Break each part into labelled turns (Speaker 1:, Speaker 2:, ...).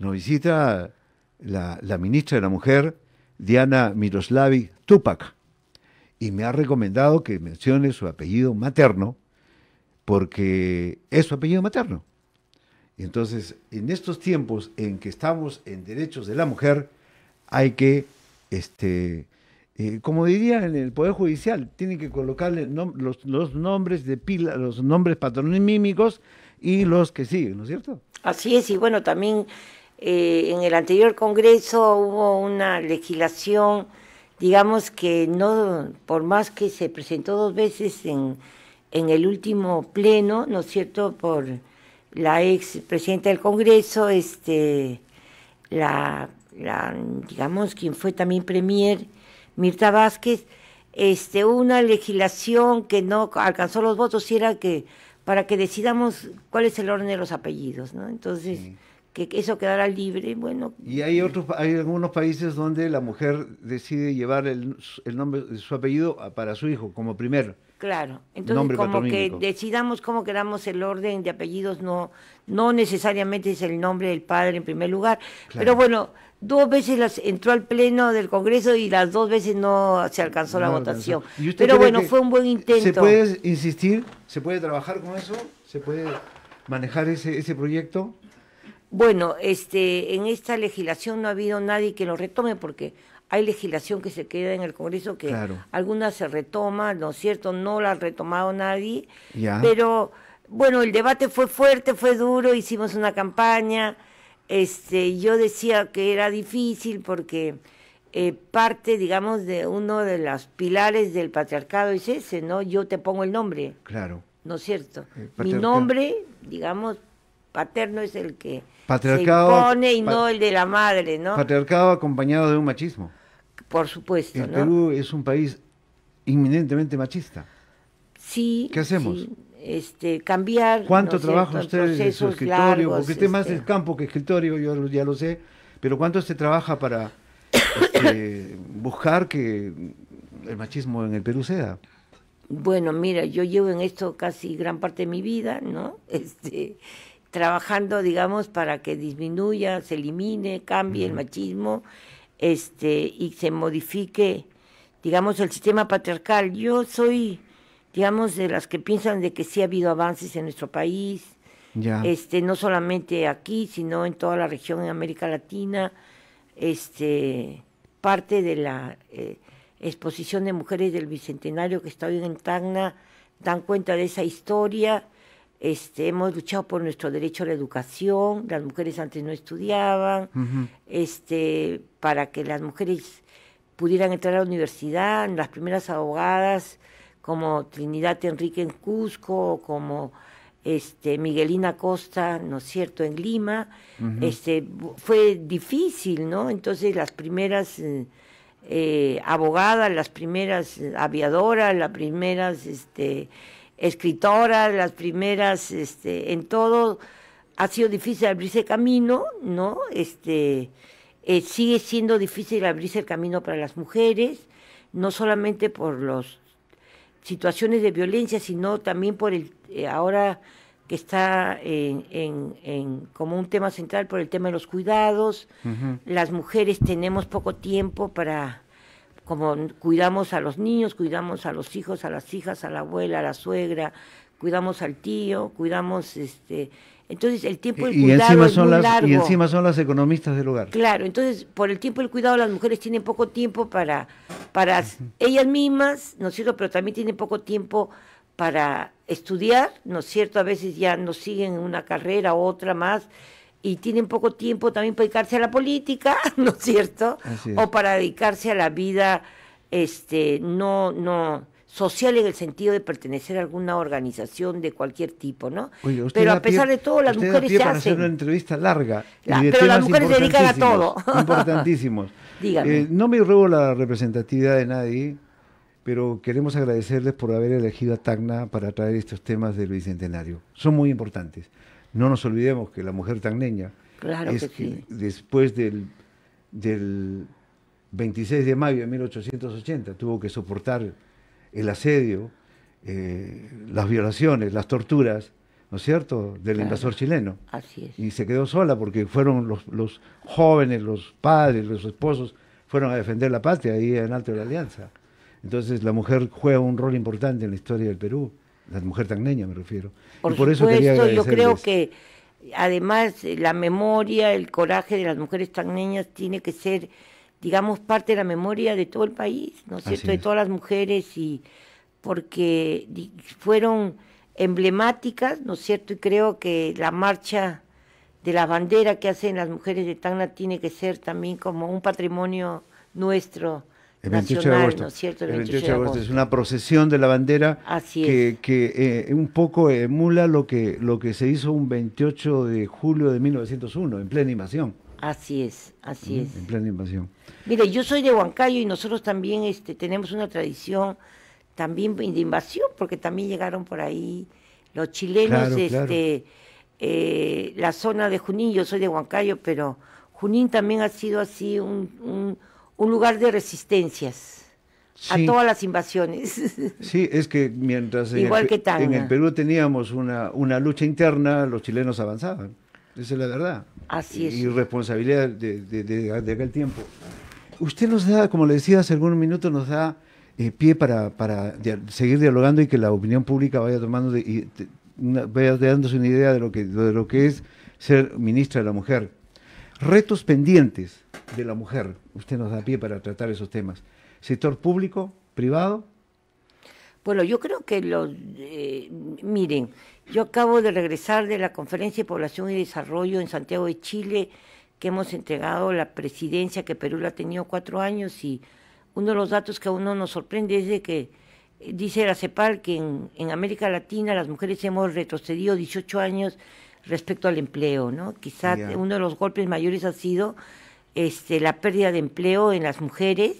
Speaker 1: Nos visita la, ministra de la Mujer, Diana Miroslavi Tupac, y me ha recomendado que mencione su apellido materno, porque es su apellido materno. Entonces, en estos tiempos en que estamos en derechos de la mujer, hay que, este, eh, como diría en el Poder Judicial, tienen que colocarle los, los, nombres de pila, los nombres patronímicos y los que siguen, ¿no es cierto?
Speaker 2: Así es, y bueno, también eh, en el anterior Congreso hubo una legislación, digamos que no, por más que se presentó dos veces en, en el último pleno, ¿no es cierto?, por la ex del Congreso, este, la, la digamos, quien fue también premier, Mirta Vázquez, este, una legislación que no alcanzó los votos y era que para que decidamos cuál es el orden de los apellidos, ¿no? Entonces, que eso quedara libre, bueno.
Speaker 1: Y hay otros, hay algunos países donde la mujer decide llevar el, el nombre de su apellido ah, para su hijo como primer
Speaker 2: Claro, entonces como que decidamos cómo queramos el orden de apellidos, no, no necesariamente es el nombre del padre en primer lugar, pero bueno, dos veces las entró al pleno del Congreso y las dos veces no se alcanzó la votación. pero bueno, fue un buen intento. ¿Se puede
Speaker 1: insistir? ¿Se puede trabajar con eso? ¿Se puede manejar ese, ese proyecto?
Speaker 2: Bueno, este, en esta legislación no ha habido nadie que lo retome porque hay legislación que se queda en el Congreso que alguna algunas se retoma, ¿no es cierto? No la ha retomado nadie, pero bueno, el debate fue fuerte, fue duro, hicimos una campaña, este, yo decía que era difícil porque eh, parte, digamos, de uno de los pilares del patriarcado es ese, ¿no? Yo te pongo el nombre. Claro. ¿No es cierto? Eh, Mi nombre, digamos, paterno es el que patriarcado, se impone y no el de la madre, ¿no?
Speaker 1: Patriarcado acompañado de un machismo.
Speaker 2: Por supuesto. El Perú
Speaker 1: es un país inminentemente machista.
Speaker 2: Sí. ¿Qué hacemos? este, cambiar. ¿Cuánto trabaja usted en su escritorio? Porque usted más es este
Speaker 1: campo que escritorio, yo ya lo sé. Pero ¿cuánto se trabaja para este, buscar que el machismo en el Perú sea?
Speaker 2: Bueno, mira, yo llevo en esto casi gran parte de mi vida, ¿no? Este, trabajando, digamos, para que disminuya, se elimine, cambie el machismo este, y se modifique, digamos, el sistema patriarcal. Yo soy, digamos, de las que piensan de que sí ha habido avances en nuestro país, Este, no solamente aquí, sino en toda la región, en América Latina. Este, parte de la eh, exposición de mujeres del Bicentenario que está hoy en Tacna dan cuenta de esa historia este, hemos luchado por nuestro derecho a la educación, las mujeres antes no estudiaban, este, para que las mujeres pudieran entrar a la universidad, las primeras abogadas como Trinidad Enrique en Cusco, como este, Miguelina Costa, ¿no es cierto?, en Lima, este, fue difícil, ¿no? Entonces las primeras eh, eh, abogadas, las primeras eh, aviadoras, las primeras... Este, escritoras, las primeras, este, en todo ha sido difícil abrirse camino, ¿no? Este, eh, sigue siendo difícil abrirse el camino para las mujeres, no solamente por las situaciones de violencia, sino también por el, eh, ahora que está en, en, como un tema central por el tema de los cuidados. Las mujeres tenemos poco tiempo para como cuidamos a los niños, cuidamos a los hijos, a las hijas, a la abuela, a la suegra, cuidamos al tío, cuidamos este entonces el tiempo del cuidado y encima es son las, Y encima son
Speaker 1: las economistas del lugar
Speaker 2: Claro, entonces por el tiempo del cuidado las mujeres tienen poco tiempo para, para ellas mismas, ¿no es cierto? Pero también tienen poco tiempo para estudiar, ¿no es cierto? A veces ya no siguen una carrera u otra más y tienen poco tiempo también para dedicarse a la política, ¿no es cierto? O para dedicarse a la vida este no no social en el sentido de pertenecer a alguna organización de cualquier tipo, ¿no? pero a pesar de todo, las mujeres se para hacen hacer una
Speaker 1: entrevista larga. pero las mujeres se dedican a todo. importantísimos. Dígame. Eh, no me ruego la representatividad de nadie, pero queremos agradecerles por haber elegido a Tacna para traer estos temas del Bicentenario. Son muy importantes. No nos olvidemos que la mujer tan leña, es que, después del, del 26 de mayo de 1880 tuvo que soportar el asedio, eh, las violaciones, las torturas, ¿no es cierto?, del invasor chileno. Así es. Y se quedó sola porque fueron los, los, jóvenes, los padres, los esposos, fueron a defender la patria ahí en Alto de la Alianza. Entonces la mujer juega un rol importante en la historia del Perú la mujer niñas me refiero.
Speaker 3: Por, por eso yo creo
Speaker 2: que además la memoria, el coraje de las mujeres tangneñas tiene que ser, digamos, parte de la memoria de todo el país, ¿no es cierto? De todas las mujeres y porque fueron emblemáticas, ¿no es cierto? Y creo que la marcha de la bandera que hacen las mujeres de Tacna tiene que ser también como un patrimonio nuestro el 28 de
Speaker 1: agosto. es una procesión de la bandera que, que eh, un poco emula lo que, lo que se hizo un 28 de julio de 1901, en plena invasión.
Speaker 2: Así es, así ¿Mm? es. En
Speaker 1: plena invasión.
Speaker 2: Mire, yo soy de Huancayo y nosotros también este, tenemos una tradición también de invasión, porque también llegaron por ahí los chilenos, este, eh, la zona de Junín, yo soy de Huancayo, pero Junín también ha sido así un un lugar de resistencias a todas las invasiones.
Speaker 1: Sí, es que mientras en, el, Perú teníamos una, una lucha interna, los chilenos avanzaban. Esa es la verdad.
Speaker 2: Así es. Y
Speaker 1: responsabilidad de, de, de, aquel tiempo. Usted nos da, como le decía hace algunos minutos, nos da eh, pie para, seguir dialogando y que la opinión pública vaya tomando y vaya dándose una idea de lo, que, de lo que es ser ministra de la mujer. Retos pendientes de la mujer. Usted nos da pie para tratar esos temas. ¿Sector público, privado?
Speaker 2: Bueno, yo creo que los... Eh, miren, yo acabo de regresar de la Conferencia de Población y Desarrollo en Santiago de Chile, que hemos entregado la presidencia que Perú la ha tenido cuatro años y uno de los datos que a uno nos sorprende es de que eh, dice la CEPAL que en, América Latina las mujeres hemos retrocedido 18 años respecto al empleo, ¿no? Quizá uno de los golpes mayores ha sido este, la pérdida de empleo en las mujeres.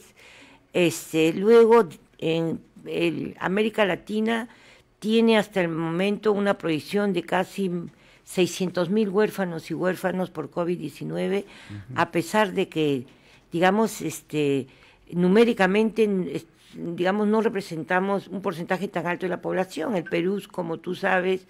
Speaker 2: Este, luego, en América Latina tiene hasta el momento una proyección de casi 600 mil huérfanos y huérfanos por COVID-19, a pesar de que, digamos, este, numéricamente, digamos, no representamos un porcentaje tan alto de la población. El Perú, como tú sabes,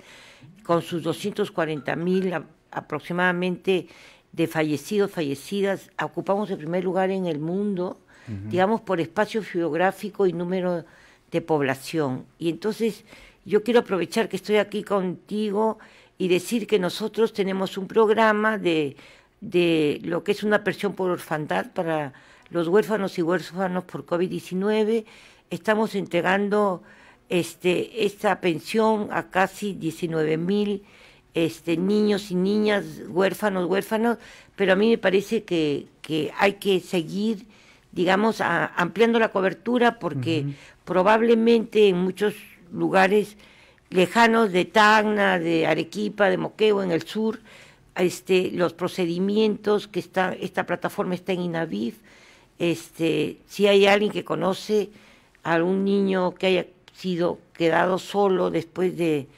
Speaker 2: con sus 240 mil aproximadamente de fallecidos, fallecidas. Ocupamos el primer lugar en el mundo, digamos, por espacio geográfico y número de población. Y entonces yo quiero aprovechar que estoy aquí contigo y decir que nosotros tenemos un programa de, de lo que es una pensión por orfandad para los huérfanos y huérfanos por COVID-19. Estamos entregando este, esta pensión a casi 19 mil este, niños y niñas, huérfanos, huérfanos, pero a mí me parece que, hay que seguir, digamos, ampliando la cobertura porque probablemente en muchos lugares lejanos de Tacna, de Arequipa, de Moqueo, en el sur, este, los procedimientos que está, esta plataforma está en INAVIF, este, si hay alguien que conoce a un niño que haya sido quedado solo después de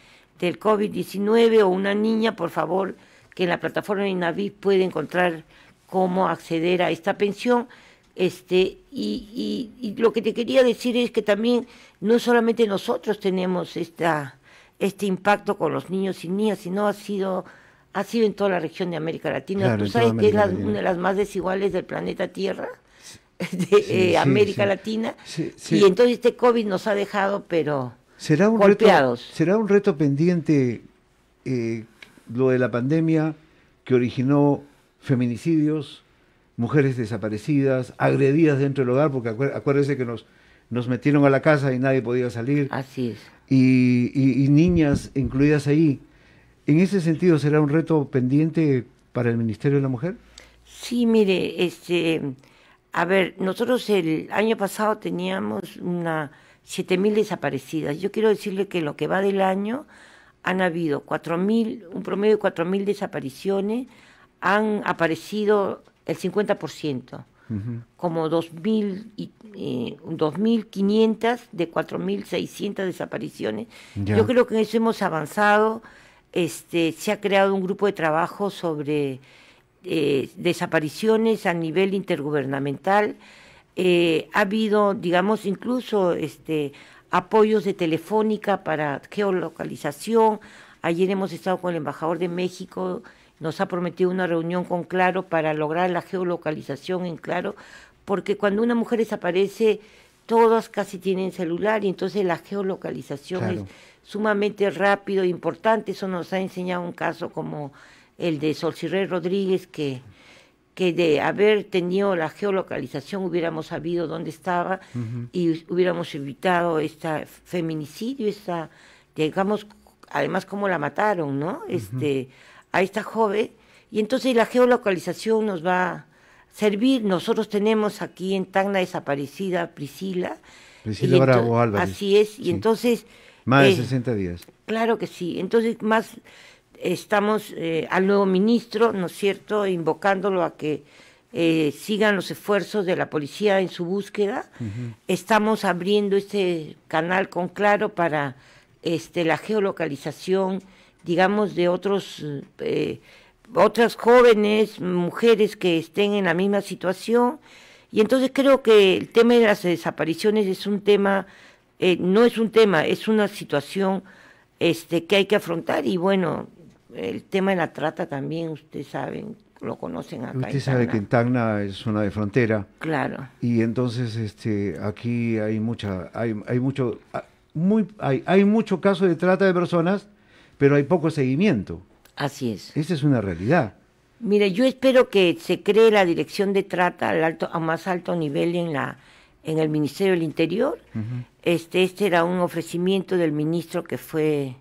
Speaker 2: el COVID-19 o una niña, por favor, que en la plataforma de INAVIS puede encontrar cómo acceder a esta pensión. Este, y, y, lo que te quería decir es que también no solamente nosotros tenemos esta, este impacto con los niños y niñas, sino ha sido, ha sido en toda la región de América Latina. ¿Tú sabes que es una de las más desiguales del planeta Tierra? de eh, América Latina. Y entonces este COVID nos ha dejado, pero
Speaker 1: ¿Será un Reto, ¿Será un reto pendiente eh, lo de la pandemia que originó feminicidios, mujeres desaparecidas, agredidas dentro del hogar? Porque acuérdese que nos, nos metieron a la casa y nadie podía salir. Así es. Y, y niñas incluidas ahí. ¿En ese sentido será un reto pendiente para el Ministerio de la Mujer?
Speaker 2: Sí, mire, este, a ver, nosotros el año pasado teníamos una 7.000 desaparecidas. Yo quiero decirle que lo que va del año han habido 4.000, un promedio de 4.000 desapariciones, han aparecido el 50%, como 2.500 eh, de 4.600 desapariciones. Yo creo que en eso hemos avanzado. Este, se ha creado un grupo de trabajo sobre eh, desapariciones a nivel intergubernamental eh, ha habido, digamos, incluso este, apoyos de Telefónica para geolocalización. Ayer hemos estado con el embajador de México, nos ha prometido una reunión con Claro para lograr la geolocalización en Claro, porque cuando una mujer desaparece, todas casi tienen celular y entonces la geolocalización es sumamente rápido e importante. Eso nos ha enseñado un caso como el de Solcirre Rodríguez, que que de haber tenido la geolocalización hubiéramos sabido dónde estaba y hubiéramos evitado este feminicidio, esta, digamos, además cómo la mataron, ¿no? Este, A esta joven. Y entonces la geolocalización nos va a servir. Nosotros tenemos aquí en Tacna desaparecida Priscila.
Speaker 1: Priscila Bravo Álvarez. Así es. Y entonces... Más de 60 eh, días.
Speaker 2: Claro que sí. Entonces, más estamos eh, al nuevo ministro, ¿no es cierto?, invocándolo a que eh, sigan los esfuerzos de la policía en su búsqueda. Estamos abriendo este canal con claro para este, la geolocalización, digamos, de otros, eh, otras jóvenes, mujeres que estén en la misma situación. Y entonces creo que el tema de las desapariciones es un tema, no es un tema, es una situación este, que hay que afrontar y bueno, el tema de la trata también, ustedes saben, lo conocen acá. Usted sabe que en
Speaker 1: Tacna es zona de frontera. Claro. Y entonces este aquí hay mucha hay, hay mucho ah, muy hay, hay mucho caso de trata de personas, pero hay poco seguimiento. Así es. Esa es una realidad.
Speaker 2: Mire, yo espero que se cree la dirección de trata al alto a más alto nivel en la en el Ministerio del Interior. Este este era un ofrecimiento del ministro que fue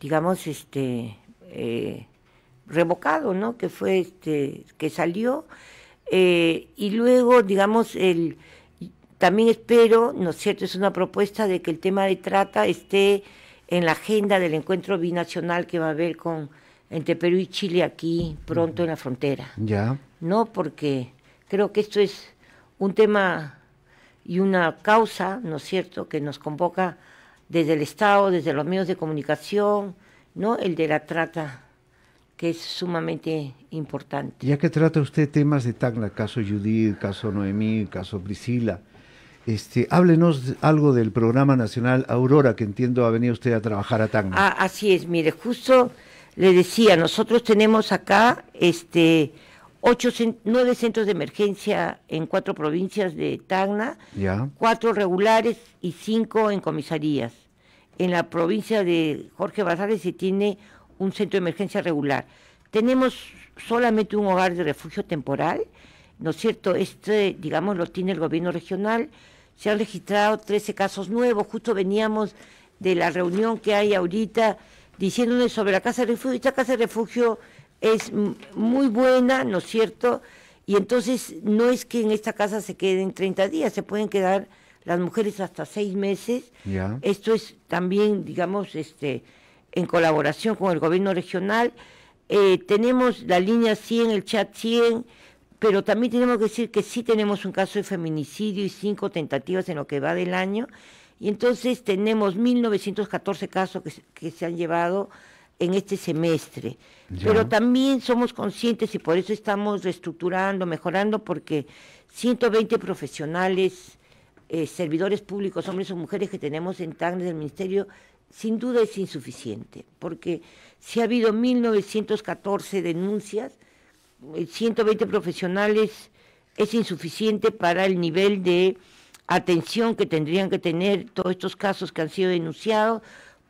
Speaker 2: digamos este eh, revocado, ¿no? Que fue este, que salió. Eh, y luego, digamos, el, también espero, ¿no es cierto? Es una propuesta de que el tema de trata esté en la agenda del encuentro binacional que va a haber con entre Perú y Chile aquí pronto en la frontera. Ya. No, porque creo que esto es un tema y una causa, ¿no es cierto?, que nos convoca desde el Estado, desde los medios de comunicación, ¿no? El de la trata, que es sumamente importante.
Speaker 1: Ya que trata usted temas de Tacna, caso Judith, caso Noemí, caso Priscila, este, háblenos algo del programa nacional Aurora, que entiendo ha venido usted a trabajar a Tacna.
Speaker 2: Ah, así es, mire, justo le decía, nosotros tenemos acá este ocho, nueve centros de emergencia en cuatro provincias de Tacna, cuatro regulares y cinco en comisarías en la provincia de Jorge Basares se tiene un centro de emergencia regular. Tenemos solamente un hogar de refugio temporal, ¿no es cierto? Este, digamos, lo tiene el gobierno regional. Se han registrado 13 casos nuevos. Justo veníamos de la reunión que hay ahorita diciéndonos sobre la casa de refugio. Esta casa de refugio es muy buena, ¿no es cierto? Y entonces no es que en esta casa se queden 30 días, se pueden quedar las mujeres hasta seis meses. Esto es también, digamos, este, en colaboración con el gobierno regional. Eh, tenemos la línea 100, el chat 100, pero también tenemos que decir que sí tenemos un caso de feminicidio y cinco tentativas en lo que va del año. Y entonces tenemos 1.914 casos que, se han llevado en este semestre. Pero también somos conscientes y por eso estamos reestructurando, mejorando, porque 120 profesionales eh, servidores públicos, hombres o mujeres que tenemos en tan del Ministerio, sin duda es insuficiente, porque si ha habido 1.914 denuncias, 120 eh, profesionales es insuficiente para el nivel de atención que tendrían que tener todos estos casos que han sido denunciados.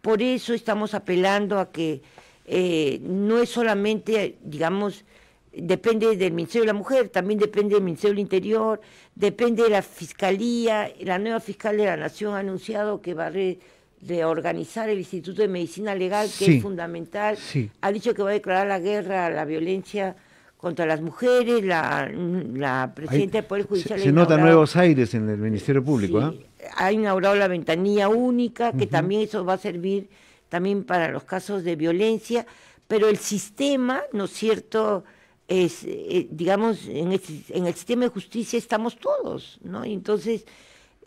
Speaker 2: Por eso estamos apelando a que eh, no es solamente, digamos, depende del Ministerio de la Mujer, también depende del Ministerio del Interior, depende de la Fiscalía. La nueva fiscal de la Nación ha anunciado que va a reorganizar el Instituto de Medicina Legal, que es fundamental. Ha dicho que va a declarar la guerra a la violencia contra las mujeres, la, presidenta del Poder Judicial. Se, se nota nuevos
Speaker 1: aires en el Ministerio Público. Sí,
Speaker 2: ¿ah? Ha inaugurado la ventanilla única, que también eso va a servir también para los casos de violencia, pero el sistema, ¿no es cierto?, es, eh, digamos, este, en el, sistema de justicia estamos todos, ¿no? Entonces,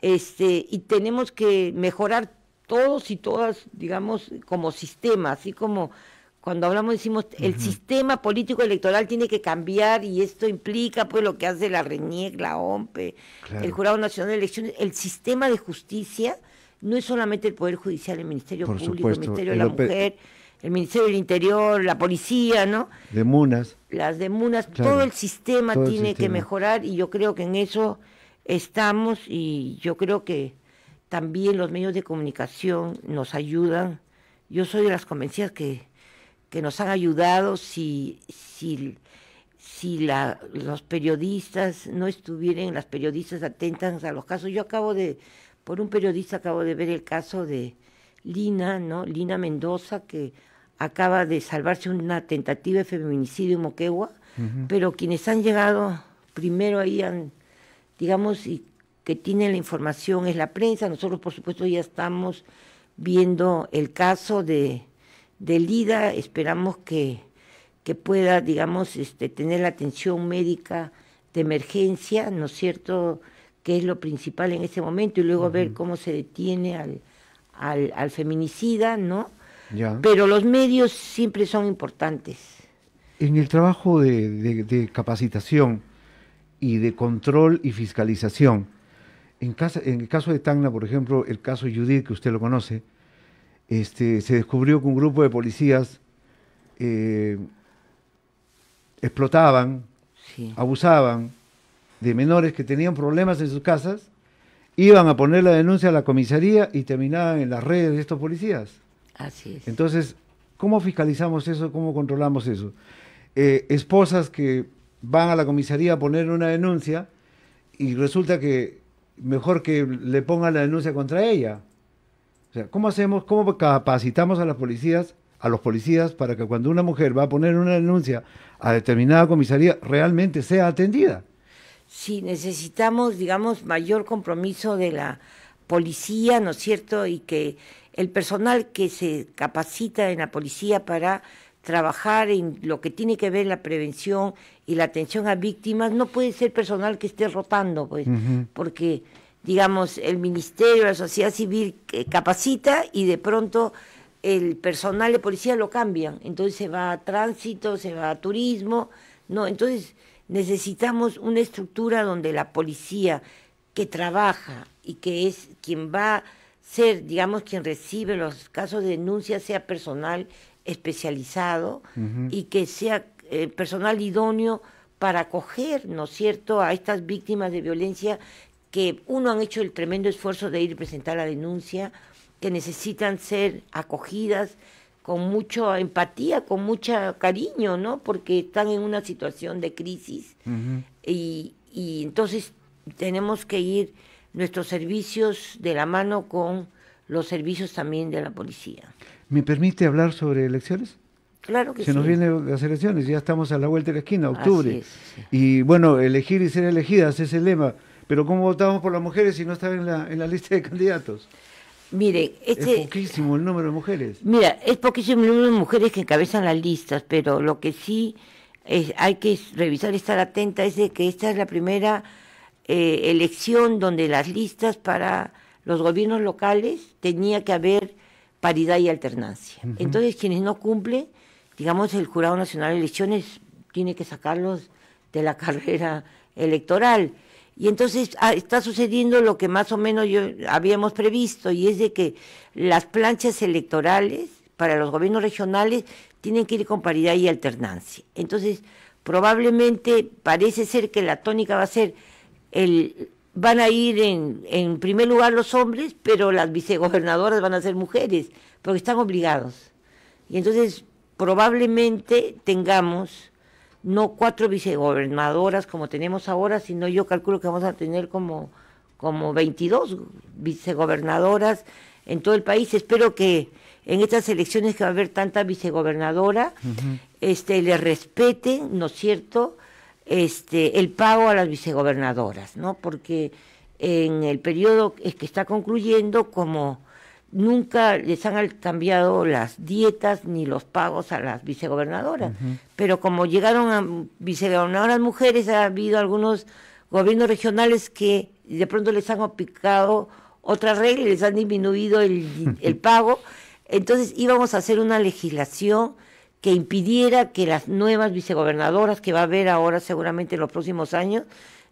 Speaker 2: este, y tenemos que mejorar todos y todas, digamos, como sistema, así como cuando hablamos decimos, el sistema político electoral tiene que cambiar y esto implica pues lo que hace la RENIEC, la OMPE, el Jurado Nacional de Elecciones, el sistema de justicia no es solamente el Poder Judicial, el Ministerio Público, el Ministerio de la Mujer el Ministerio del Interior, la policía, ¿no?
Speaker 1: De Munas.
Speaker 2: Las de Munas, todo el sistema tiene que mejorar y yo creo que en eso estamos y yo creo que también los medios de comunicación nos ayudan. Yo soy de las convencidas que, que nos han ayudado si, si, si la, los periodistas no estuvieran, las periodistas atentas a los casos. Yo acabo de, por un periodista acabo de ver el caso de Lina, ¿no? Lina Mendoza, que acaba de salvarse una tentativa de feminicidio en Moquegua, pero quienes han llegado primero ahí, digamos, y que tienen la información es la prensa. Nosotros, por supuesto, ya estamos viendo el caso de, Lida. Esperamos que, que pueda, digamos, este, tener la atención médica de emergencia, ¿no es cierto?, que es lo principal en ese momento, y luego ver cómo se detiene al, al feminicida, ¿no? Pero los medios siempre son importantes.
Speaker 1: En el trabajo de, capacitación y de control y fiscalización, en, en el caso de Tacna, por ejemplo, el caso Judith, que usted lo conoce, este, se descubrió que un grupo de policías eh, explotaban, abusaban de menores que tenían problemas en sus casas, iban a poner la denuncia a la comisaría y terminaban en las redes de estos policías. Entonces, ¿cómo fiscalizamos eso? ¿Cómo controlamos eso? Eh, esposas que van a la comisaría a poner una denuncia y resulta que mejor que le pongan la denuncia contra ella. O sea, ¿cómo hacemos, cómo capacitamos a las policías, a los policías, para que cuando una mujer va a poner una denuncia a determinada comisaría, realmente sea
Speaker 2: atendida? Sí, necesitamos, digamos, mayor compromiso de la policía, ¿no es cierto? Y que el personal que se capacita en la policía para trabajar en lo que tiene que ver la prevención y la atención a víctimas no puede ser personal que esté rotando, pues, porque digamos el ministerio, la sociedad civil eh, capacita y de pronto el personal de policía lo cambian, entonces se va a tránsito, se va a turismo, no, entonces necesitamos una estructura donde la policía que trabaja y que es quien va ser, digamos, quien recibe los casos de denuncia sea personal especializado y que sea eh, personal idóneo para acoger, ¿no es cierto?, a estas víctimas de violencia que uno han hecho el tremendo esfuerzo de ir a presentar la denuncia, que necesitan ser acogidas con mucha empatía, con mucho cariño, ¿no? Porque están en una situación de crisis y, y entonces tenemos que ir nuestros servicios de la mano con los servicios también de la policía.
Speaker 1: ¿Me permite hablar sobre elecciones?
Speaker 2: Claro que sí. se nos
Speaker 1: vienen las elecciones, ya estamos a la vuelta de la esquina, octubre. Y bueno, elegir y ser elegidas es el lema. Pero ¿cómo votamos por las mujeres si no están en la, en la lista de
Speaker 2: candidatos? Mire, este, es
Speaker 1: poquísimo el número de mujeres.
Speaker 2: Mira, es poquísimo el número de mujeres que encabezan las listas, pero lo que sí es, hay que revisar, estar atenta, es de que esta es la primera eh, elección donde las listas para los gobiernos locales tenía que haber paridad y alternancia. Entonces, quienes no cumplen, digamos, el Jurado Nacional de Elecciones tiene que sacarlos de la carrera electoral. Y entonces ah, está sucediendo lo que más o menos yo habíamos previsto, y es de que las planchas electorales para los gobiernos regionales tienen que ir con paridad y alternancia. Entonces, probablemente parece ser que la tónica va a ser el, van a ir en, en primer lugar los hombres, pero las vicegobernadoras van a ser mujeres, porque están obligados. Y entonces probablemente tengamos no cuatro vicegobernadoras como tenemos ahora, sino yo calculo que vamos a tener como, como 22 vicegobernadoras en todo el país. Espero que en estas elecciones que va a haber tanta vicegobernadora, este, le respeten, ¿no es cierto?, este, el pago a las vicegobernadoras, ¿no? Porque en el periodo es que está concluyendo, como nunca les han cambiado las dietas ni los pagos a las vicegobernadoras, pero como llegaron a vicegobernadoras mujeres, ha habido algunos gobiernos regionales que de pronto les han aplicado otra regla, les han disminuido el, el pago, entonces íbamos a hacer una legislación que impidiera que las nuevas vicegobernadoras que va a haber ahora seguramente en los próximos años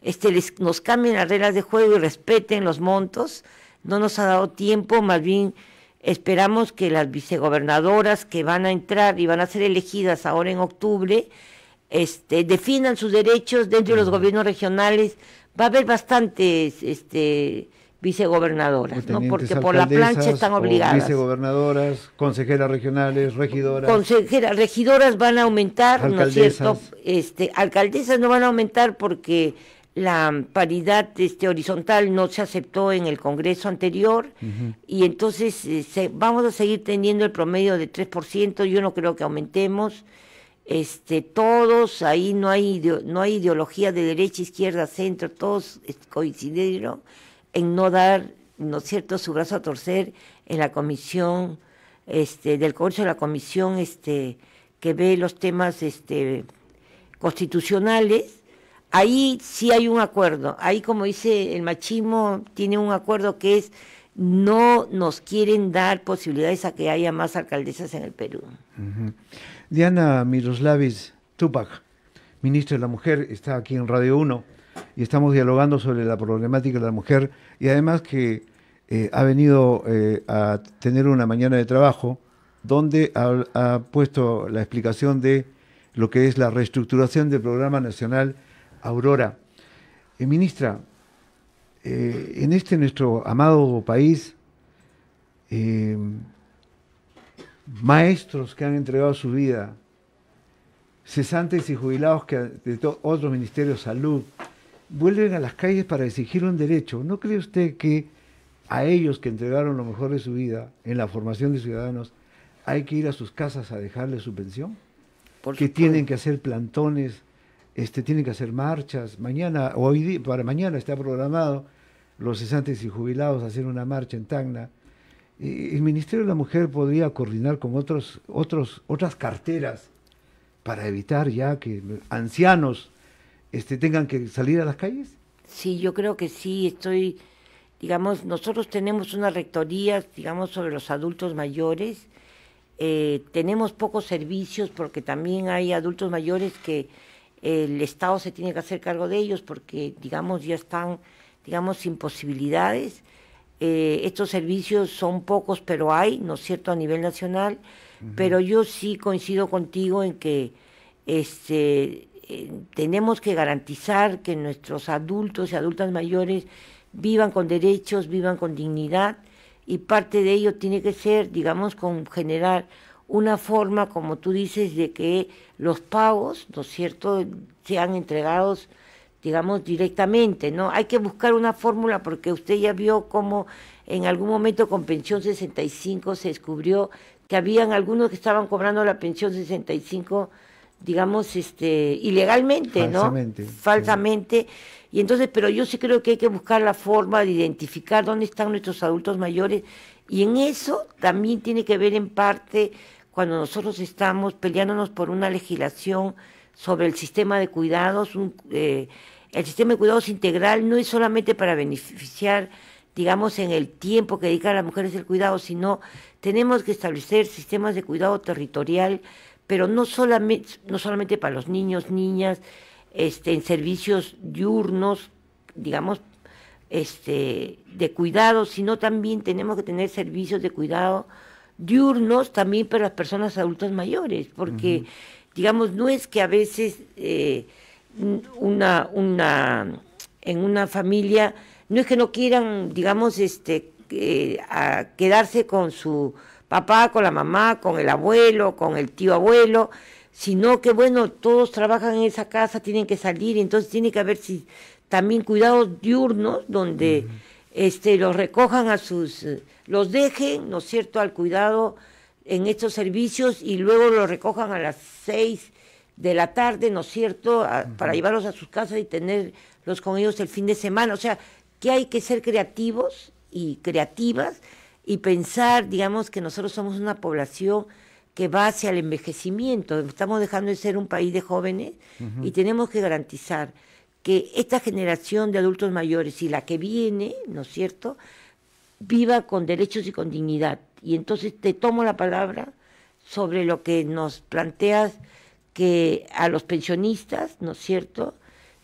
Speaker 2: este, nos cambien las reglas de juego y respeten los montos. No nos ha dado tiempo, más bien esperamos que las vicegobernadoras que van a entrar y van a ser elegidas ahora en octubre este, definan sus derechos dentro de los gobiernos regionales. Va a haber bastantes este, vicegobernadoras, ¿no? porque por la plancha están obligadas.
Speaker 1: Vicegobernadoras, consejeras regionales, regidoras.
Speaker 2: Consejeras, regidoras van a aumentar, ¿no es cierto? Este, alcaldesas no van a aumentar porque la paridad este, horizontal no se aceptó en el Congreso anterior y entonces se, este, vamos a seguir teniendo el promedio de 3%, yo no creo que aumentemos. Este, todos, ahí no hay, no hay ideología de derecha, izquierda, centro, todos coincidieron en no dar, ¿no es cierto?, su brazo a torcer en la comisión, este, del Congreso de la Comisión, este, que ve los temas este, constitucionales, ahí sí hay un acuerdo. Ahí, como dice el machismo, tiene un acuerdo que es no nos quieren dar posibilidades a que haya más alcaldesas en el Perú.
Speaker 1: Diana Miroslavis Tupac, ministra de la Mujer, está aquí en Radio 1 y estamos dialogando sobre la problemática de la mujer y además que eh, ha venido eh, a tener una mañana de trabajo donde ha, puesto la explicación de lo que es la reestructuración del programa nacional Aurora. Eh, ministra, en este nuestro amado país, em, maestros que han entregado su vida, cesantes y jubilados que, de otros ministerios, de salud, vuelven a las calles para exigir un derecho. ¿No cree usted que a ellos que entregaron lo mejor de su vida en la formación de ciudadanos hay que ir a sus casas a dejarles su pensión? Por que tienen que hacer plantones, este, tienen que hacer marchas. Mañana, hoy para mañana está programado los cesantes y jubilados hacer una marcha en Tacna. El Ministerio de la Mujer podría coordinar con otros, otros, otras carteras para evitar ya que ancianos este, tengan que salir a las calles?
Speaker 2: Sí, yo creo que sí, estoy, digamos, nosotros tenemos una rectoría, digamos, sobre los adultos mayores, eh, tenemos pocos servicios porque también hay adultos mayores que eh, el Estado se tiene que hacer cargo de ellos porque, digamos, ya están, digamos, sin posibilidades. Eh, estos servicios son pocos, pero hay, ¿no es cierto?, a nivel nacional. Pero yo sí coincido contigo en que este, eh, tenemos que garantizar que nuestros adultos y adultas mayores vivan con derechos, vivan con dignidad y parte de ello tiene que ser, digamos, con generar una forma, como tú dices, de que los pagos, ¿no es cierto?, sean entregados, digamos, directamente, ¿no? Hay que buscar una fórmula porque usted ya vio cómo en algún momento con pensión 65 se descubrió que habían algunos que estaban cobrando la pensión 65 digamos, este, ilegalmente, ¿no? Falsamente. Y entonces, pero yo sí creo que hay que buscar la forma de identificar dónde están nuestros adultos mayores. Y en eso también tiene que ver en parte cuando nosotros estamos peleándonos por una legislación sobre el sistema de cuidados, eh, el sistema de cuidados integral no es solamente para beneficiar, digamos, en el tiempo que a las mujeres el cuidado, sino tenemos que establecer sistemas de cuidado territorial pero no solamente, no solamente para los niños, niñas, este, en servicios diurnos, digamos, este, de cuidado, sino también tenemos que tener servicios de cuidado diurnos también para las personas adultas mayores, porque, digamos, no es que a veces eh, una, una, en una familia, no es que no quieran, digamos, este, eh, quedarse con su papá, con la mamá, con el abuelo, con el tío abuelo, sino que bueno, todos trabajan en esa casa, tienen que salir, entonces tiene que haber también cuidados diurnos donde este, los recojan a sus, eh, los dejen, ¿no es cierto?, al cuidado en estos servicios y luego los recojan a las seis de la tarde, ¿no es cierto?, para llevarlos a sus casas y tenerlos con ellos el fin de semana. O sea, que hay que ser creativos y creativas y pensar, digamos, que nosotros somos una población que va hacia el envejecimiento. Estamos dejando de ser un país de jóvenes y tenemos que garantizar que esta generación de adultos mayores y la que viene, ¿no es cierto?, viva con derechos y con dignidad. Y entonces te tomo la palabra sobre lo que nos planteas que a los pensionistas, ¿no es cierto?,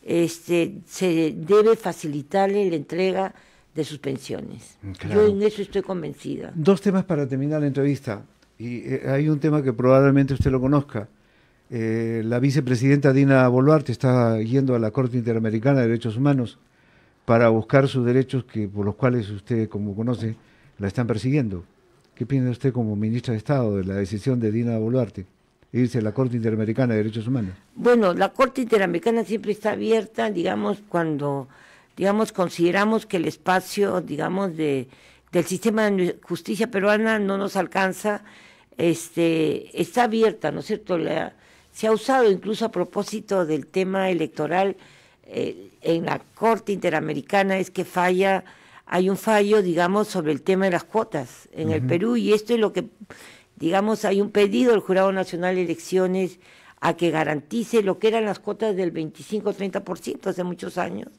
Speaker 2: este, se debe facilitarle la entrega de sus pensiones. Mm, Yo en eso estoy convencida.
Speaker 1: Dos temas para terminar la entrevista. Y eh, hay un tema que probablemente usted lo conozca. Eh, la vicepresidenta Dina Boluarte está yendo a la Corte Interamericana de Derechos Humanos para buscar sus derechos que por los cuales usted, como conoce, la están persiguiendo. ¿Qué piensa usted como ministra de Estado de la decisión de Dina Boluarte? irse a la Corte Interamericana de Derechos Humanos.
Speaker 2: Bueno, la Corte Interamericana siempre está abierta, digamos, cuando digamos, consideramos que el espacio, digamos, de, del sistema de justicia peruana no nos alcanza, este, está abierta, ¿no es cierto? se ha usado incluso a propósito del tema electoral eh, en la Corte Interamericana, es que falla, hay un fallo, digamos, sobre el tema de las cuotas en el Perú y esto es lo que, digamos, hay un pedido del Jurado Nacional de Elecciones a que garantice lo que eran las cuotas del 25-30% hace muchos años.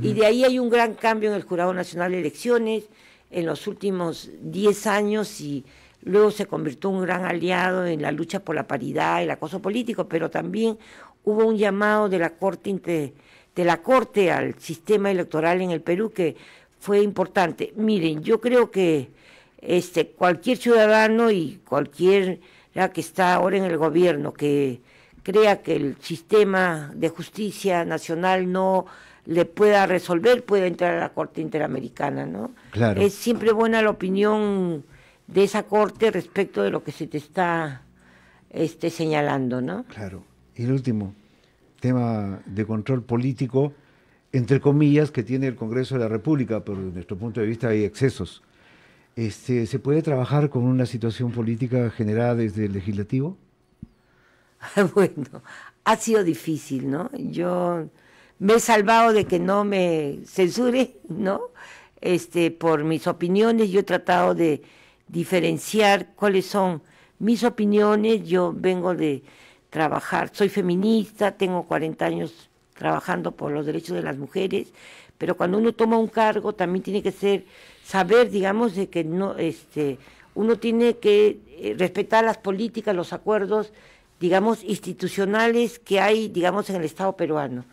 Speaker 2: Y de ahí hay un gran cambio en el Jurado Nacional de Elecciones en los últimos 10 años y luego se convirtió un gran aliado en la lucha por la paridad, el acoso político, pero también hubo un llamado de la Corte, de la corte al sistema electoral en el Perú que fue importante. Miren, yo creo que este, cualquier ciudadano y cualquier que está ahora en el gobierno que crea que el sistema de justicia nacional no le pueda resolver, puede entrar a la Corte Interamericana, ¿no? Claro. Es siempre buena la opinión de esa Corte respecto de lo que se te está este, señalando, ¿no? Claro.
Speaker 1: Y el último, tema de control político, entre comillas, que tiene el Congreso de la República, pero desde nuestro punto de vista hay excesos. Este, ¿Se puede trabajar con una situación política generada desde el legislativo?
Speaker 2: Ah, bueno, ha sido difícil, ¿no? Yo me he salvado de que no me censure, ¿no? Este, por mis opiniones, yo he tratado de diferenciar cuáles son mis opiniones, yo vengo de trabajar, soy feminista, tengo 40 años trabajando por los derechos de las mujeres, pero cuando uno toma un cargo también tiene que ser saber, digamos, de que no este uno tiene que eh, respetar las políticas, los acuerdos digamos, institucionales que hay, digamos, en el Estado peruano.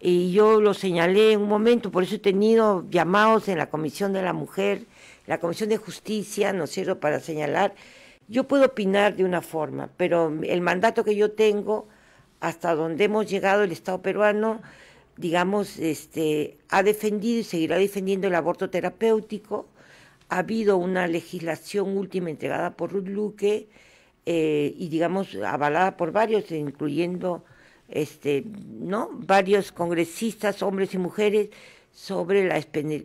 Speaker 2: Y yo lo señalé en un momento, por eso he tenido llamados en la Comisión de la Mujer, la Comisión de Justicia, ¿no es cierto?, para señalar. Yo puedo opinar de una forma, pero el mandato que yo tengo, hasta donde hemos llegado el Estado peruano, digamos, este, ha defendido y seguirá defendiendo el aborto terapéutico. Ha habido una legislación última entregada por Ruth Luque, eh, y digamos avalada por varios, incluyendo este, ¿no? varios congresistas, hombres y mujeres, sobre la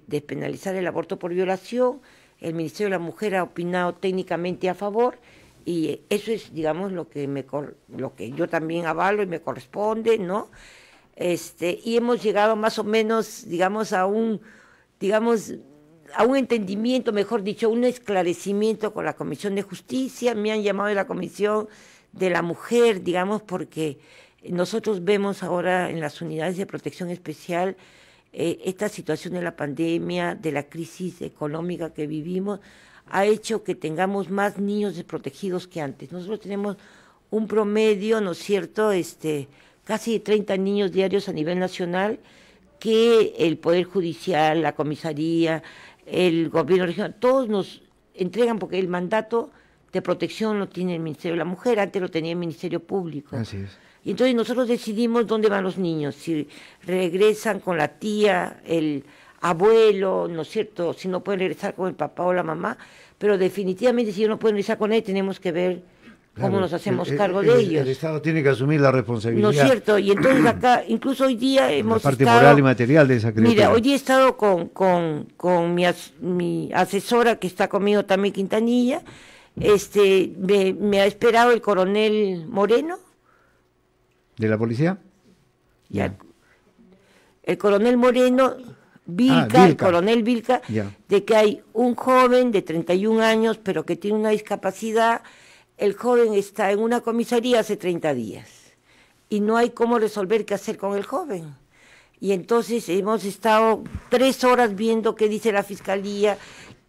Speaker 2: despenalizar el aborto por violación. El Ministerio de la Mujer ha opinado técnicamente a favor y eso es, digamos, lo que, me, lo que yo también avalo y me corresponde, ¿no? Este, y hemos llegado más o menos, digamos, a un, digamos, a un entendimiento, mejor dicho, un esclarecimiento con la Comisión de Justicia, me han llamado de la Comisión de la Mujer, digamos, porque nosotros vemos ahora en las unidades de protección especial eh, esta situación de la pandemia, de la crisis económica que vivimos, ha hecho que tengamos más niños desprotegidos que antes. Nosotros tenemos un promedio, ¿no es cierto?, este, casi 30 niños diarios a nivel nacional que el Poder Judicial, la comisaría, el gobierno regional, todos nos entregan porque el mandato de protección lo tiene el Ministerio de la Mujer, antes lo tenía el Ministerio Público. Así es. Y entonces nosotros decidimos dónde van los niños, si regresan con la tía, el abuelo, ¿no es cierto? Si no pueden regresar con el papá o la mamá, pero definitivamente si no pueden regresar con él, tenemos que ver ¿Cómo nos hacemos cargo de ellos?
Speaker 1: El Estado tiene que asumir la responsabilidad. No es cierto,
Speaker 2: y entonces acá, incluso hoy día hemos. La parte moral y
Speaker 1: material de esa criatura. Mira, hoy
Speaker 2: he estado con, con, mi, asesora que está conmigo también, Quintanilla. Este, me, ha esperado el coronel Moreno. ¿De la policía? El coronel Moreno, ah, Vilca, el coronel Vilca, de que hay un joven de 31 años, pero que tiene una discapacidad el joven está en una comisaría hace 30 días y no hay cómo resolver qué hacer con el joven. Y entonces hemos estado tres horas viendo qué dice la fiscalía,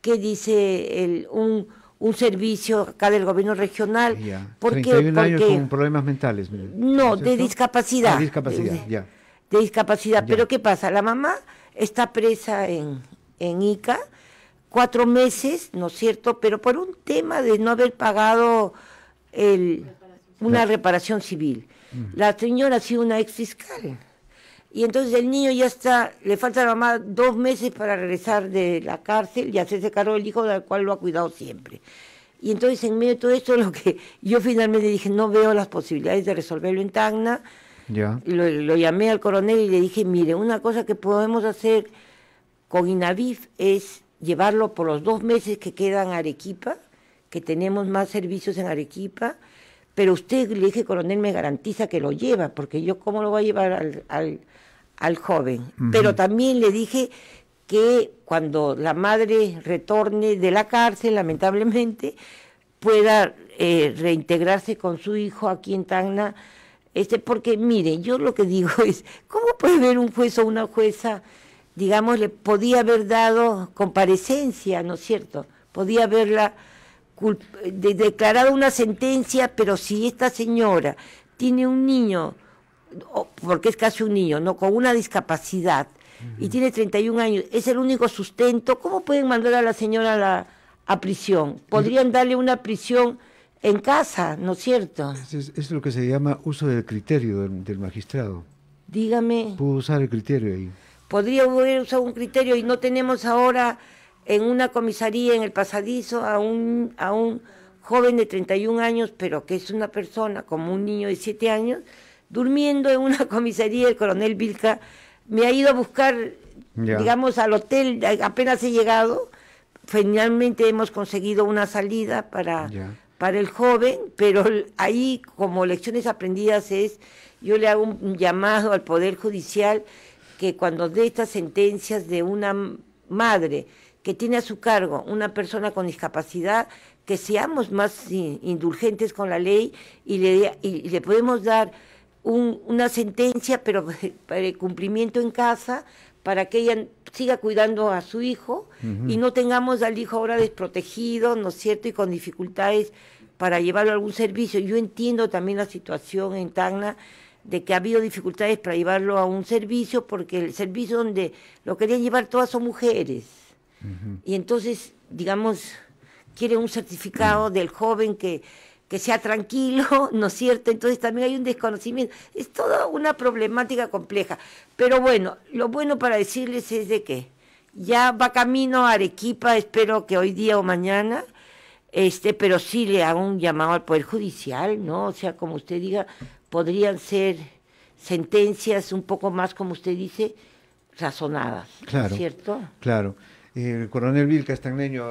Speaker 2: qué dice el, un, servicio acá del gobierno regional.
Speaker 3: Porque, 31
Speaker 1: problemas mentales. No, de ah, discapacidad. De discapacidad, ya.
Speaker 2: De discapacidad. Pero ¿qué pasa? La mamá está presa en, en ICA cuatro meses, ¿no es cierto? Pero por un tema de no haber pagado el, una reparación civil. Mm. La señora ha sido una ex fiscal. Y entonces el niño ya está, le falta a mamá dos meses para regresar de la cárcel y hacerse cargo del hijo del cual lo ha cuidado siempre. Y entonces en medio de todo esto lo que yo finalmente dije, no veo las posibilidades de resolverlo en Tacna. y Lo, lo, llamé al coronel y le dije, mire, una cosa que podemos hacer con INAVIF es llevarlo por los dos meses que quedan a Arequipa, que tenemos más servicios en Arequipa, pero usted, le dije, coronel, me garantiza que lo lleva, porque yo cómo lo voy a llevar al, al, joven. Pero también le dije que cuando la madre retorne de la cárcel, lamentablemente, pueda eh, reintegrarse con su hijo aquí en Tacna. Este, porque mire, yo lo que digo es, ¿cómo puede ver un juez o una jueza digamos, le podía haber dado comparecencia, ¿no es cierto? Podía haberla declarado una sentencia, pero si esta señora tiene un niño, porque es casi un niño, ¿no? Con una discapacidad y tiene 31 años, es el único sustento, ¿cómo pueden mandar a la señora a, a prisión? Podrían darle una prisión en casa, ¿no es cierto?
Speaker 1: Es, lo que se llama uso del criterio del, del magistrado.
Speaker 2: Dígame.
Speaker 1: Pudo usar el criterio
Speaker 3: ahí.
Speaker 2: Podría haber usado un criterio y no tenemos ahora en una comisaría, en el pasadizo, a un, a un joven de 31 años, pero que es una persona como un niño de 7 años, durmiendo en una comisaría, el coronel Vilca me ha ido a buscar,
Speaker 3: digamos,
Speaker 2: al hotel, apenas he llegado, finalmente hemos conseguido una salida para, para el joven, pero ahí como lecciones aprendidas es, yo le hago un llamado al Poder Judicial que cuando dé estas sentencias de una madre que tiene a su cargo una persona con discapacidad, que seamos más indulgentes con la ley y le, y le podemos dar una sentencia, pero para cumplimiento en casa, para que ella siga cuidando a su hijo y no tengamos al hijo ahora desprotegido, ¿no es cierto?, y con dificultades para llevarlo a algún servicio. Yo entiendo también la situación en Tacna de que ha habido dificultades para llevarlo a un servicio porque el servicio donde lo querían llevar todas son mujeres. Y entonces, digamos, quiere un certificado mm. del joven que, que sea tranquilo, ¿no es cierto? Entonces también hay un desconocimiento. Es toda una problemática compleja. Pero bueno, lo bueno para decirles es de que ya va camino a Arequipa, espero que hoy día o mañana, este, pero sí le hago un llamado al Poder Judicial, ¿no? O sea, como usted diga, podrían ser sentencias un poco más, como usted dice, razonadas. Claro. ¿Cierto?
Speaker 1: Claro. El coronel Vilca es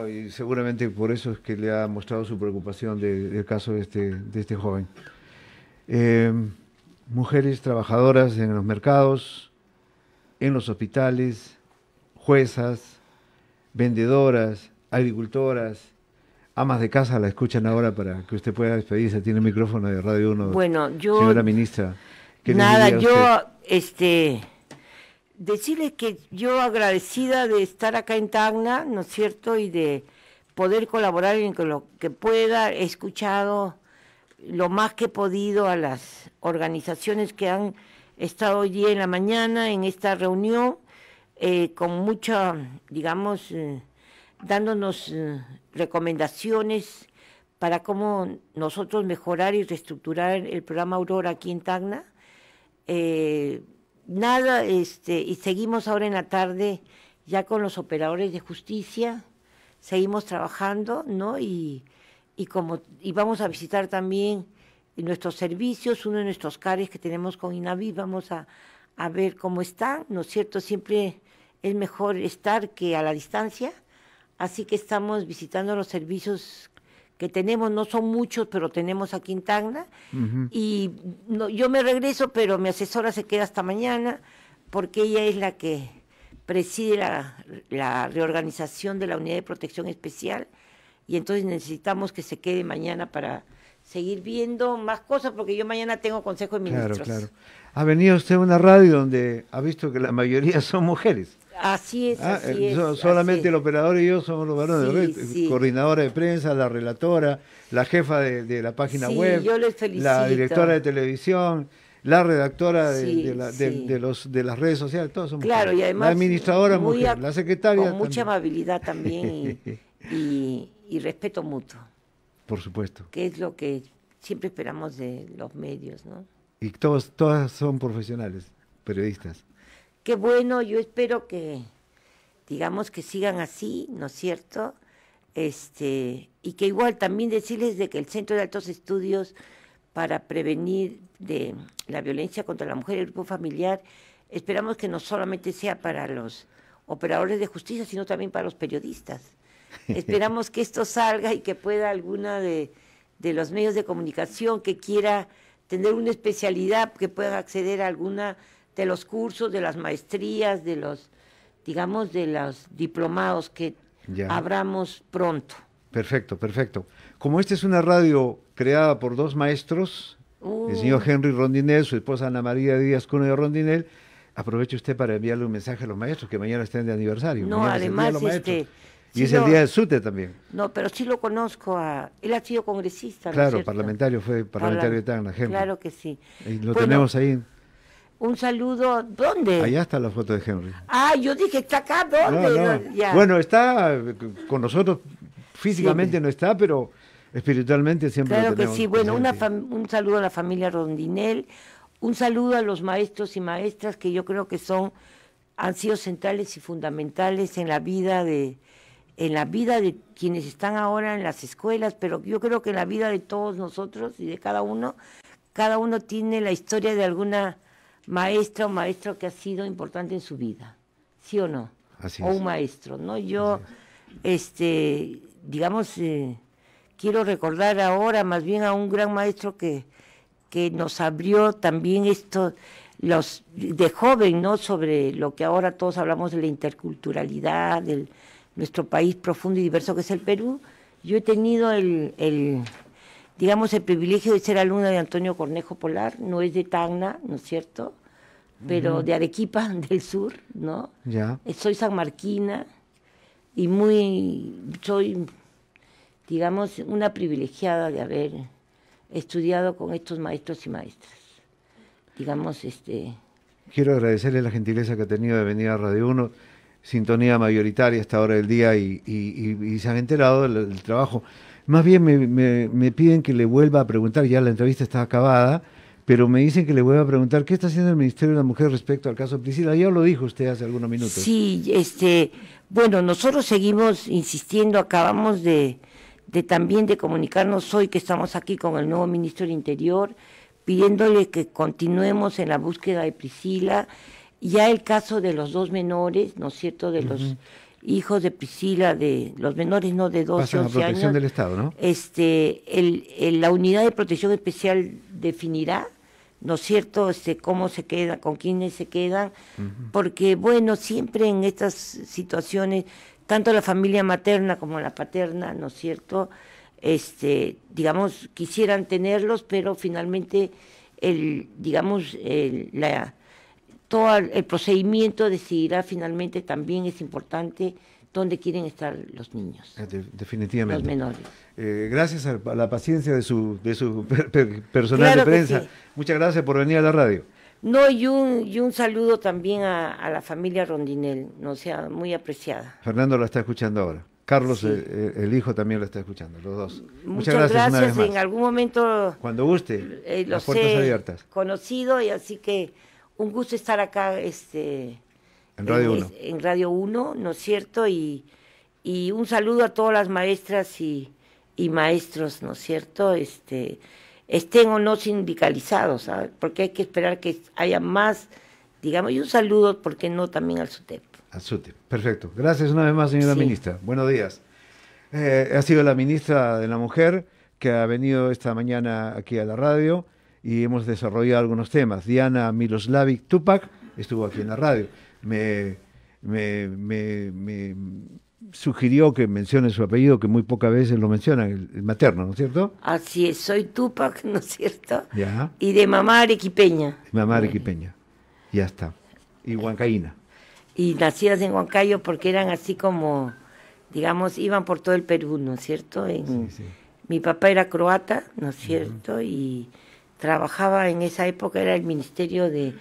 Speaker 1: y seguramente por eso es que le ha mostrado su preocupación del caso de este, de este joven. Em, mujeres trabajadoras en los mercados, en los hospitales, juezas, vendedoras, agricultoras, amas de casa la escuchan ahora para que usted pueda despedirse. Tiene micrófono de Radio 1. Bueno, yo. Señora ministra. Nada, yo,
Speaker 2: este. Decirle que yo agradecida de estar acá en Tacna, ¿no es cierto? Y de poder colaborar en lo que pueda. He escuchado lo más que he podido a las organizaciones que han estado hoy día en la mañana en esta reunión, eh, con mucha, digamos, eh, dándonos eh, recomendaciones para cómo nosotros mejorar y reestructurar el programa Aurora aquí en Tacna. Eh, nada, este, y seguimos ahora en la tarde ya con los operadores de justicia, seguimos trabajando, ¿no? Y, y, como, y vamos a visitar también nuestros servicios, uno de nuestros CARES que tenemos con INAVI, vamos a, a ver cómo está, ¿no es cierto? Siempre es mejor estar que a la distancia Así que estamos visitando los servicios que tenemos, no son muchos, pero tenemos aquí en Y yo me regreso, pero mi asesora se queda hasta mañana, porque ella es la que preside la, la, reorganización de la unidad de protección especial. Y entonces necesitamos que se quede mañana para seguir viendo más cosas, porque yo mañana tengo consejo de ministros. Claro, claro.
Speaker 1: Ha venido usted a una radio donde ha visto que la mayoría son mujeres.
Speaker 2: Así es, ah, eh,
Speaker 1: solamente el operador y yo somos los varones, de red, coordinadora de prensa, la relatora, la jefa de, la página web, la directora de televisión, la redactora de, los, de las redes sociales, todos somos claro, y además, la administradora
Speaker 2: la secretaria. Con mucha amabilidad también y, respeto mutuo. Por supuesto. Que es lo que siempre esperamos de los medios,
Speaker 1: Y todos, todas son profesionales, periodistas
Speaker 2: qué bueno, yo espero que, digamos, que sigan así, ¿no es cierto? Este, y que igual también decirles de que el Centro de Altos Estudios para Prevenir de la Violencia contra la Mujer y el Grupo Familiar, esperamos que no solamente sea para los operadores de justicia, sino también para los periodistas. esperamos que esto salga y que pueda alguna de, los medios de comunicación que quiera tener una especialidad, que pueda acceder a alguna de los cursos, de las maestrías, de los, digamos, de los diplomados que abramos pronto.
Speaker 1: Perfecto, perfecto. Como esta es una radio creada por dos maestros, el uh. señor Henry Rondinel, su esposa Ana María Díaz Cuno de Rondinel, aproveche usted para enviarle un mensaje a los maestros que mañana estén de aniversario. No, además, este, y es el día de SUTE también.
Speaker 2: No, pero sí lo conozco. A, él ha sido congresista. claro,
Speaker 1: parlamentario, fue parlamentario de Tana, Henry. Claro que sí. lo tenemos ahí
Speaker 2: un saludo. ¿Dónde? Allá
Speaker 1: está la foto de Henry.
Speaker 2: Ah, yo dije, ¿está acá? ¿Dónde? Bueno,
Speaker 1: está con nosotros, físicamente no está, pero espiritualmente siempre. Claro que sí, bueno,
Speaker 2: un saludo a la familia Rondinel, un saludo a los maestros y maestras que yo creo que son, han sido centrales y fundamentales en la vida de en la vida de quienes están ahora en las escuelas, pero yo creo que en la vida de todos nosotros y de cada uno, cada uno tiene la historia de alguna maestra o maestro que ha sido importante en su vida, ¿sí o no? Así o un maestro, ¿no? Yo, este, digamos, eh, quiero recordar ahora más bien a un gran maestro que, que nos abrió también esto, los, de joven, ¿no? Sobre lo que ahora todos hablamos de la interculturalidad, de nuestro país profundo y diverso que es el Perú. Yo he tenido el, digamos, el privilegio de ser alumna de Antonio Cornejo Polar, no es de Tacna, ¿no es cierto? pero de Arequipa del Sur, ¿no? Ya. Eh, soy sanmarquina y muy, soy, digamos, una privilegiada de haber estudiado con estos maestros y maestras. Digamos, este...
Speaker 1: Quiero agradecerle la gentileza que ha tenido de venir a Radio 1, sintonía mayoritaria hasta ahora del día y, se han enterado del, del trabajo. Más bien me, me, me, piden que le vuelva a preguntar, ya la entrevista está acabada, pero me dicen que le voy a preguntar qué está haciendo el Ministerio de la Mujer respecto al caso de Priscila. Ya lo dijo usted
Speaker 2: hace algunos minutos. Sí, este, bueno, nosotros seguimos insistiendo, acabamos de, también de comunicarnos hoy que estamos aquí con el nuevo ministro del Interior, pidiéndole que continuemos en la búsqueda de Priscila. Ya el caso de los dos menores, ¿no es cierto?, de los hijos de Priscila, de los menores no de dos, años. protección del Estado, ¿no? Este, la unidad de protección especial definirá ¿no es cierto?, este, cómo se queda, con quiénes se quedan, porque bueno, siempre en estas situaciones, tanto la familia materna como la paterna, ¿no es cierto?, este, digamos, quisieran tenerlos, pero finalmente el, digamos, la, todo el procedimiento decidirá finalmente también es importante donde quieren estar los niños.
Speaker 1: Eh, definitivamente. Los menores. Eh, gracias a la paciencia de su, de su personal de prensa. Muchas gracias por venir a la radio.
Speaker 2: No, y un, un saludo también a, la familia Rondinel, no sea muy apreciada.
Speaker 1: Fernando la está escuchando ahora. Carlos, eh, el, hijo, también lo está escuchando, los dos. Muchas, gracias. En algún momento. Cuando guste, las puertas abiertas.
Speaker 2: Conocido, y así que un gusto estar acá este, en Radio 1. Eh, ¿no es cierto? Y, un saludo a todas las maestras y, maestros, ¿no es cierto? Este, estén o no sindicalizados, Porque hay que esperar que haya más, digamos, y un saludo, ¿por qué no también al SUTEP?
Speaker 1: Al SUTEP, perfecto. Gracias una vez más, señora ministra. Buenos días. Eh, ha sido la ministra de la Mujer que ha venido esta mañana aquí a la radio y hemos desarrollado algunos temas. Diana Miloslavic Tupac estuvo aquí en la radio me, me, me, sugirió que mencione su apellido, que muy pocas veces lo menciona el, materno, ¿no es cierto?
Speaker 2: Así es, soy Tupac, ¿no es cierto? Y de mamá arequipeña.
Speaker 1: Mamá arequipeña, ya está.
Speaker 2: Y huancaína. Y nacidas en Huancayo porque eran así como, digamos, iban por todo el Perú, ¿no es cierto? Mi papá era croata, ¿no es cierto? Y trabajaba en esa época, era el Ministerio de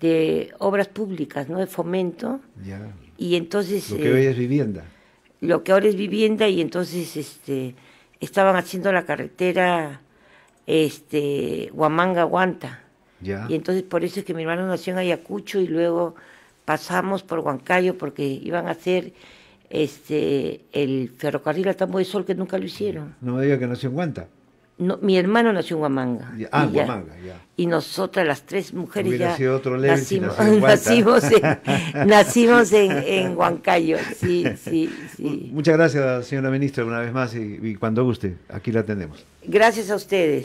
Speaker 2: de obras públicas, ¿no? De fomento. Y entonces... Lo que hoy eh, es vivienda. Lo que ahora es vivienda y entonces este, estaban haciendo la carretera este, Huamanga-Guanta. Y entonces por eso es que mi hermano nació en Ayacucho y luego pasamos por Huancayo porque iban a hacer este el ferrocarril a Tambo de Sol que nunca lo hicieron.
Speaker 1: No me diga que nació en Guanta
Speaker 2: mi hermano nació en Huamanga. ah, y Huamanga, ya. Y nosotras, las tres mujeres, ya nacimos,
Speaker 1: en,
Speaker 2: Huancayo. Sí, sí,
Speaker 1: sí. Muchas gracias, señora ministra, una vez más y, y cuando guste, aquí la tenemos.
Speaker 2: Gracias a ustedes.